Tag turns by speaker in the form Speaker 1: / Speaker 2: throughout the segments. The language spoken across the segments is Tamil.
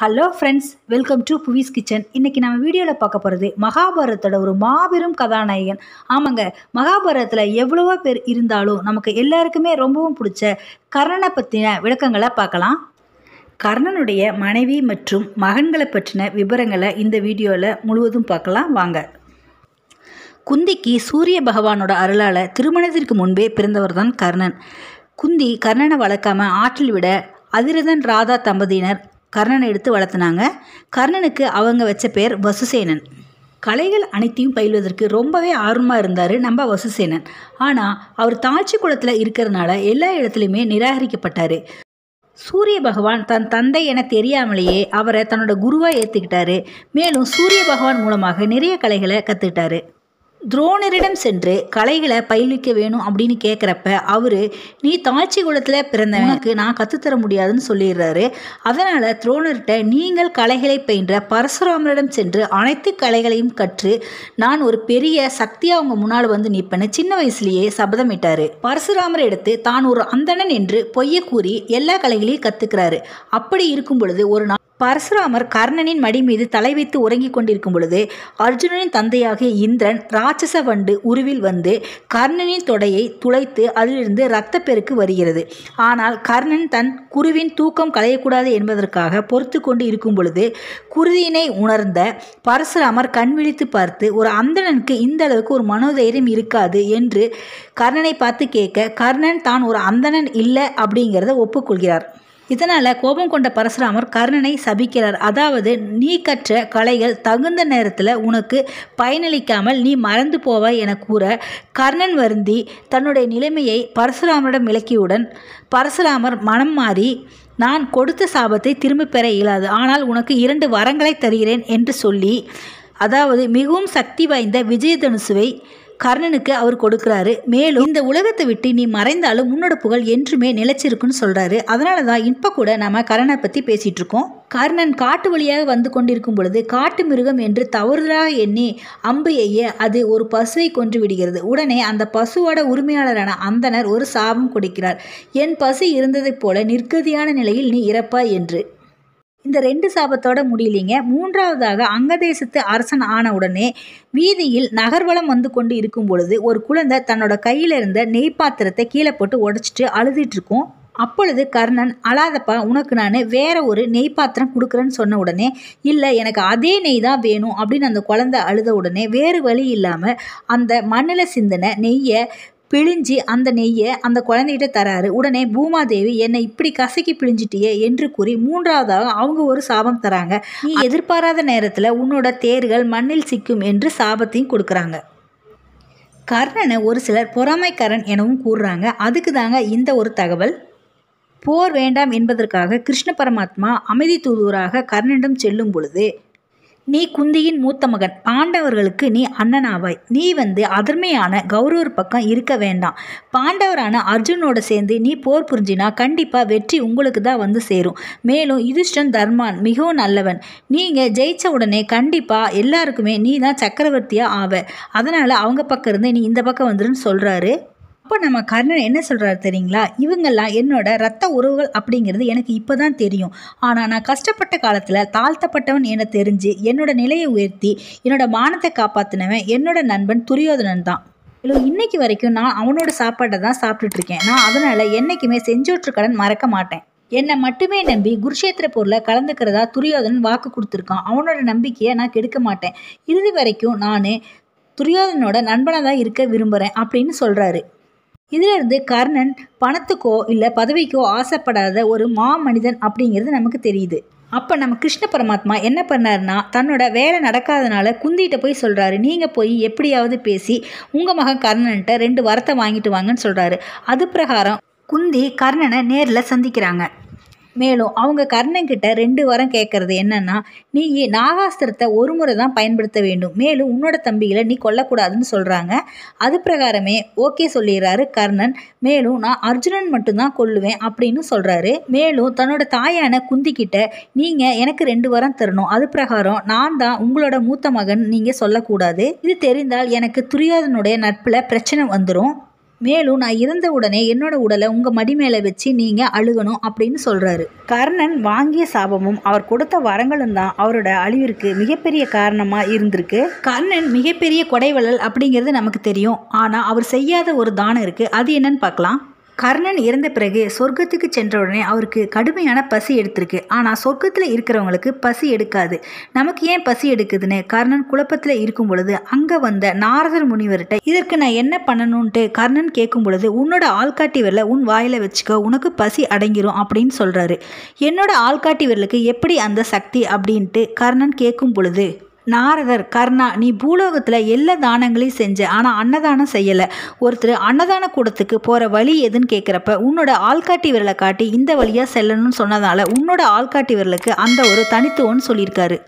Speaker 1: ஹலோ ஃப்ரெண்ட்ஸ் வெல்கம் டு புவிஸ் கிச்சன் இன்றைக்கி நம்ம வீடியோவில் பார்க்க போகிறது மகாபாரதத்தோட ஒரு மாபெரும் கதாநாயகன் ஆமாங்க மகாபாரதத்தில் எவ்வளவோ பேர் இருந்தாலும் நமக்கு எல்லாருக்குமே ரொம்பவும் பிடிச்ச கர்ணனை பற்றின விளக்கங்களை பார்க்கலாம் கர்ணனுடைய மனைவி மற்றும் மகன்களை பற்றின விவரங்களை இந்த வீடியோவில் முழுவதும் பார்க்கலாம் வாங்க குந்திக்கு சூரிய பகவானோட அருளால் திருமணத்திற்கு முன்பே பிறந்தவர் தான் கர்ணன் குந்தி கர்ணனை வளர்க்காம ஆற்றில் விட அதிரதன் ராதா தம்பதியினர் கர்ணனை எடுத்து வளர்த்துனாங்க கர்ணனுக்கு அவங்க வச்ச பேர் வசுசேனன் கலைகள் அனைத்தையும் பயில்வதற்கு ரொம்பவே ஆர்வமாக இருந்தார் நம்ம வசுசேனன் ஆனால் அவர் தாழ்ச்சி குளத்தில் இருக்கிறதுனால எல்லா இடத்துலையுமே நிராகரிக்கப்பட்டார் சூரிய பகவான் தன் தந்தை என தெரியாமலேயே அவரை தன்னோட குருவாக ஏற்றுக்கிட்டாரு மேலும் சூரிய பகவான் மூலமாக நிறைய கலைகளை கற்றுக்கிட்டாரு துரோணரிடம் சென்று கலைகளை பயில்விக்க வேணும் அப்படின்னு கேட்குறப்ப அவர் நீ தாய்ச்சி குளத்தில் பிறந்தவனுக்கு நான் கற்றுத்தர முடியாதுன்னு சொல்லிடுறாரு அதனால் துரோணர்கிட்ட நீங்கள் கலைகளை பயின்ற பரசுராமரிடம் சென்று அனைத்து கலைகளையும் கற்று நான் ஒரு பெரிய சக்தியாக அவங்க முன்னால் வந்து நிற்பேன்னு சின்ன வயசுலேயே சபதமிட்டார் பரசுராமரை எடுத்து தான் ஒரு அந்தணன் என்று பொய்ய கூறி எல்லா கலைகளையும் கற்றுக்கிறாரு அப்படி இருக்கும் பொழுது ஒரு நாள் பரசுராமர் கர்ணனின் மடி மீது தலை வைத்து உறங்கிக் கொண்டிருக்கும் பொழுது அர்ஜுனனின் தந்தையாகிய இந்திரன் ராட்சச வண்டு உருவில் வந்து கர்ணனின் தொடையை துளைத்து அதிலிருந்து இரத்தப்பெருக்கு வருகிறது ஆனால் கர்ணன் தன் குருவின் தூக்கம் களையக்கூடாது என்பதற்காக பொறுத்து கொண்டு இருக்கும் பொழுது குருதியினை உணர்ந்த பரசுராமர் கண் பார்த்து ஒரு அந்தணனுக்கு இந்த அளவுக்கு ஒரு மனோதைரியம் இருக்காது என்று கர்ணனை பார்த்து கேட்க கர்ணன் தான் ஒரு அந்தணன் இல்லை அப்படிங்கிறத ஒப்புக்கொள்கிறார் இதனால் கோபம் கொண்ட பரசுராமர் கர்ணனை சபிக்கிறார் அதாவது நீ கற்ற கலைகள் தகுந்த நேரத்தில் உனக்கு பயனளிக்காமல் நீ மறந்து போவாய் என கூற கர்ணன் வருந்தி தன்னுடைய நிலைமையை பரசுராமரிடம் விளக்கியுடன் பரசுராமர் மனம் மாறி நான் கொடுத்த சாபத்தை திரும்ப பெற இயலாது ஆனால் உனக்கு இரண்டு வரங்களை தருகிறேன் என்று சொல்லி அதாவது மிகவும் சக்தி வாய்ந்த விஜயதனுசுவை கர்ணனுக்கு அவர் கொடுக்குறாரு மேலும் இந்த உலகத்தை விட்டு நீ மறைந்தாலும் உன்னோட புகழ் என்றுமே நிலைச்சிருக்குன்னு சொல்கிறாரு அதனால தான் இப்போ கூட நம்ம கர்ணனை பற்றி பேசிட்டு இருக்கோம் கர்ணன் காட்டு வழியாக வந்து கொண்டிருக்கும் பொழுது காட்டு மிருகம் என்று தவறுதலாக எண்ணி அம்பு எய்ய அது ஒரு பசுவை கொன்று விடுகிறது உடனே அந்த பசுவோட உரிமையாளரான அந்தனர் ஒரு சாபம் கொடுக்கிறார் என் பசு இருந்ததைப் போல நிர்கதியான நிலையில் நீ இறப்பாய் என்று இந்த ரெண்டு சாபத்தோட முடியலைங்க மூன்றாவதாக அங்கதேசத்து அரசன் ஆன உடனே வீதியில் நகர்வலம் வந்து கொண்டு இருக்கும் பொழுது ஒரு குழந்தை தன்னோட கையில் இருந்த நெய் பாத்திரத்தை கீழே போட்டு உடச்சிட்டு அழுதுட்டு இருக்கும் அப்பொழுது கர்ணன் அழாதப்பா உனக்கு நான் வேற ஒரு நெய் பாத்திரம் கொடுக்குறேன்னு சொன்ன உடனே இல்லை எனக்கு அதே நெய் தான் வேணும் அப்படின்னு அந்த குழந்தை அழுத உடனே வேறு வழி இல்லாமல் அந்த மண்ணில் சிந்தின நெய்யை பிழிஞ்சி அந்த நெய்யை அந்த குழந்தைகிட்ட தராரு உடனே பூமாதேவி என்னை இப்படி கசக்கி பிழிஞ்சிட்டியே என்று கூறி மூன்றாவதாக அவங்க ஒரு சாபம் தராங்க நீ எதிர்பாராத நேரத்தில் உன்னோட தேர்கள் மண்ணில் சிக்கும் என்று சாபத்தையும் கொடுக்குறாங்க கர்ணனை ஒரு சிலர் பொறாமைக்கரன் எனவும் கூறுறாங்க அதுக்கு தாங்க இந்த ஒரு தகவல் போர் வேண்டாம் என்பதற்காக கிருஷ்ண பரமாத்மா அமைதி தூதுவராக கர்ணனிடம் செல்லும் பொழுது நீ குந்தியின் மூத்த மகன் பாண்டவர்களுக்கு நீ அண்ணனாவாய் நீ வந்து அதர்மையான கௌரவர் பக்கம் இருக்க வேண்டாம் பாண்டவரான அர்ஜுனோட சேர்ந்து நீ போர் புரிஞ்சினா கண்டிப்பாக வெற்றி உங்களுக்கு தான் வந்து சேரும் மேலும் யுதிஷ்டன் தர்மான் மிகவும் நல்லவன் நீங்கள் ஜெயிச்ச உடனே கண்டிப்பாக எல்லாருக்குமே நீ தான் சக்கரவர்த்தியாக ஆவ அதனால் அவங்க பக்கம் இருந்து நீ இந்த பக்கம் வந்துருன்னு சொல்கிறாரு அப்போ நம்ம கர்ணன் என்ன சொல்கிறாரு தெரியுங்களா இவங்கெல்லாம் என்னோட ரத்த உறவுகள் அப்படிங்கிறது எனக்கு இப்போ தான் தெரியும் ஆனால் நான் கஷ்டப்பட்ட காலத்தில் தாழ்த்தப்பட்டவன் என தெரிஞ்சு என்னோட நிலையை உயர்த்தி என்னோட மானத்தை காப்பாற்றினவன் என்னோட நண்பன் துரியோதனன் தான் இல்லை இன்றைக்கி வரைக்கும் நான் அவனோட சாப்பாட்டை தான் சாப்பிட்டுட்ருக்கேன் நான் அதனால் என்றைக்குமே செஞ்சோற்று கடன் மறக்க மாட்டேன் என்னை மட்டுமே நம்பி குருஷேத்திர போரில் கலந்துக்கிறதா துரியோதனன் வாக்கு கொடுத்துருக்கான் அவனோட நம்பிக்கையை நான் கெடுக்க மாட்டேன் இறுதி வரைக்கும் நான் துரியோதனோட நண்பனாக தான் இருக்க விரும்புகிறேன் அப்படின்னு சொல்கிறாரு இதிலிருந்து கர்ணன் பணத்துக்கோ இல்லை பதவிக்கோ ஆசைப்படாத ஒரு மா மனிதன் அப்படிங்கிறது நமக்கு தெரியுது அப்போ நம்ம கிருஷ்ண பரமாத்மா என்ன பண்ணார்னா தன்னோட வேலை நடக்காதனால குந்திகிட்ட போய் சொல்கிறாரு நீங்கள் போய் எப்படியாவது பேசி உங்கள் மகன் கர்ணன்ட்ட ரெண்டு வரத்தை வாங்கிட்டு வாங்கன்னு சொல்கிறாரு அது பிரகாரம் குந்தி கர்ணனை நேரில் சந்திக்கிறாங்க மேலும் அவங்க கர்ணன்கிட்ட ரெண்டு வாரம் கேட்கறது என்னன்னா நீ நாகாஸ்திரத்தை ஒரு முறை தான் பயன்படுத்த வேண்டும் மேலும் உன்னோட தம்பிகளை நீ கொல்லக்கூடாதுன்னு சொல்கிறாங்க அது பிரகாரமே ஓகே சொல்லிடுறாரு கர்ணன் மேலும் நான் அர்ஜுனன் மட்டும்தான் கொல்லுவேன் அப்படின்னு சொல்கிறாரு மேலும் தன்னோட தாயான குந்திக்கிட்ட நீங்கள் எனக்கு ரெண்டு வாரம் தரணும் அது பிரகாரம் நான் தான் உங்களோட மூத்த மகன் நீங்கள் சொல்லக்கூடாது இது தெரிந்தால் எனக்கு துரியாதனுடைய நட்பில் பிரச்சனை வந்துடும் மேலும் நான் இறந்த உடனே என்னோட உடலை உங்கள் மடி மேலே வச்சு நீங்கள் அழுகணும் அப்படின்னு சொல்கிறாரு கர்ணன் வாங்கிய சாபமும் அவர் கொடுத்த வரங்களும் தான் அவரோட அழிவிற்கு மிகப்பெரிய காரணமாக இருந்திருக்கு கர்ணன் மிகப்பெரிய கொடைவழல் அப்படிங்கிறது நமக்கு தெரியும் ஆனால் அவர் செய்யாத ஒரு தானம் இருக்குது அது என்னன்னு பார்க்கலாம் கர்ணன் இறந்த பிறகு சொர்க்கத்துக்கு சென்றவுடனே அவருக்கு கடுமையான பசி எடுத்திருக்கு ஆனால் சொர்க்கத்தில் இருக்கிறவங்களுக்கு பசி எடுக்காது நமக்கு ஏன் பசி எடுக்குதுன்னு கர்ணன் குழப்பத்தில் இருக்கும் பொழுது அங்கே வந்த நாரதர் முனிவர்கிட்ட இதற்கு நான் என்ன பண்ணணும்ட்டு கர்ணன் கேட்கும் பொழுது உன்னோட ஆள்காட்டி விரலை உன் வாயில் வச்சுக்கோ உனக்கு பசி அடங்கிரும் அப்படின்னு சொல்கிறாரு என்னோட ஆள்காட்டி விரலுக்கு எப்படி அந்த சக்தி அப்படின்ட்டு கர்ணன் கேட்கும் பொழுது நாரதர் கர்ணா நீ பூலோகத்தில் எல்லா தானங்களையும் செஞ்ச ஆனால் அன்னதானம் செய்யலை ஒருத்தர் அன்னதான கூடத்துக்கு போகிற வழி எதுன்னு கேட்குறப்ப உன்னோட ஆள்காட்டி விரலை காட்டி இந்த வழியாக செல்லணும்னு சொன்னதால உன்னோட ஆள்காட்டி விரலுக்கு அந்த ஒரு தனித்துவம்னு சொல்லியிருக்காரு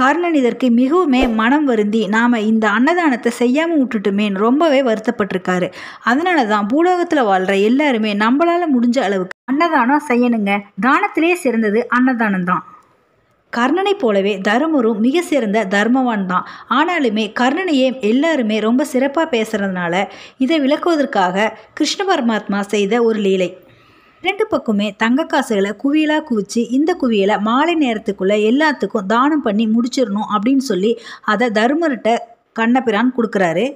Speaker 1: கர்ணன் இதற்கு மிகவுமே மனம் வருந்தி நாம் இந்த அன்னதானத்தை செய்யாமல் விட்டுட்டுமே ரொம்பவே வருத்தப்பட்டிருக்காரு அதனால தான் பூலோகத்தில் வாழ்கிற எல்லாருமே நம்மளால் முடிஞ்ச அளவுக்கு அன்னதானம் செய்யணுங்க தானத்திலே சிறந்தது அன்னதானம் தான் கர்ணனை போலவே தருமரும் மிக சிறந்த தர்மவான் தான் ஆனாலுமே கர்ணனையே எல்லாருமே ரொம்ப சிறப்பாக பேசுகிறதுனால இதை விளக்குவதற்காக கிருஷ்ண பரமாத்மா செய்த ஒரு லீலை ரெண்டு பக்கமே தங்க காசுகளை குவியலாக குவிச்சு இந்த குவியலை மாலை நேரத்துக்குள்ளே எல்லாத்துக்கும் தானம் பண்ணி முடிச்சிடணும் அப்படின்னு சொல்லி அதை தருமர்கிட்ட கண்ணபிரான் கொடுக்குறாரு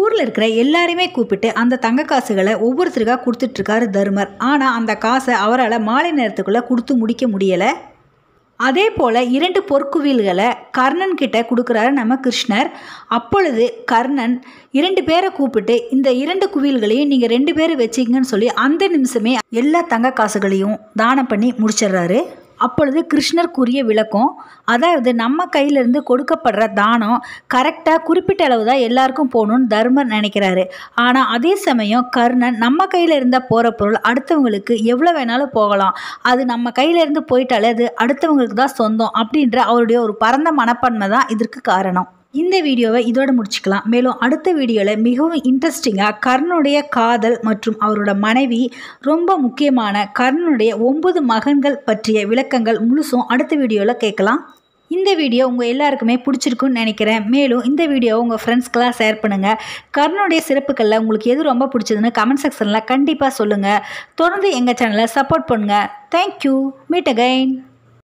Speaker 1: ஊரில் இருக்கிற எல்லாரையுமே கூப்பிட்டு அந்த தங்க காசுகளை ஒவ்வொருத்தருக்காக கொடுத்துட்ருக்காரு தருமர் ஆனால் அந்த காசை அவரால் மாலை நேரத்துக்குள்ளே கொடுத்து முடிக்க முடியலை அதே போல் இரண்டு பொற்குவில்களை கர்ணன் கிட்ட கொடுக்குறாரு நம்ம கிருஷ்ணர் அப்பொழுது கர்ணன் இரண்டு பேரை கூப்பிட்டு இந்த இரண்டு குவில்களையும் நீங்கள் ரெண்டு பேரும் வச்சிங்கன்னு சொல்லி அந்த நிமிஷமே எல்லா தங்க காசுகளையும் தானம் பண்ணி முடிச்சிடுறாரு அப்பொழுது கிருஷ்ணர் கூறிய விளக்கம் அதாவது நம்ம கையிலிருந்து கொடுக்கப்படுற தானம் கரெக்டாக குறிப்பிட்ட அளவு தான் எல்லாருக்கும் போகணும்னு தர்மர் நினைக்கிறாரு ஆனால் அதே சமயம் கர்ணன் நம்ம கையில் இருந்த போகிற பொருள் அடுத்தவங்களுக்கு எவ்வளோ வேணாலும் போகலாம் அது நம்ம கையிலேருந்து போயிட்டாலே அது அடுத்தவங்களுக்கு தான் சொந்தம் அப்படின்ற அவருடைய ஒரு பரந்த மனப்பான்மை தான் இதற்கு காரணம் இந்த வீடியோவை இதோட முடிச்சுக்கலாம் மேலும் அடுத்த வீடியோவில் மிகவும் இன்ட்ரெஸ்டிங்காக கர்ணனுடைய காதல் மற்றும் அவரோட மனைவி ரொம்ப முக்கியமான கர்ணனுடைய ஒன்பது மகன்கள் பற்றிய விளக்கங்கள் முழுசும் அடுத்த வீடியோவில் கேட்கலாம் இந்த வீடியோ உங்கள் எல்லாருக்குமே பிடிச்சிருக்குன்னு நினைக்கிறேன் மேலும் இந்த வீடியோ உங்கள் ஃப்ரெண்ட்ஸ்க்கெலாம் ஷேர் பண்ணுங்கள் கர்ணனுடைய சிறப்புகளில் உங்களுக்கு எது ரொம்ப பிடிச்சதுன்னு கமெண்ட் செக்ஷனில் கண்டிப்பாக சொல்லுங்கள் தொடர்ந்து எங்கள் சேனலை சப்போர்ட் பண்ணுங்கள் தேங்க்யூ மீட் அகைன்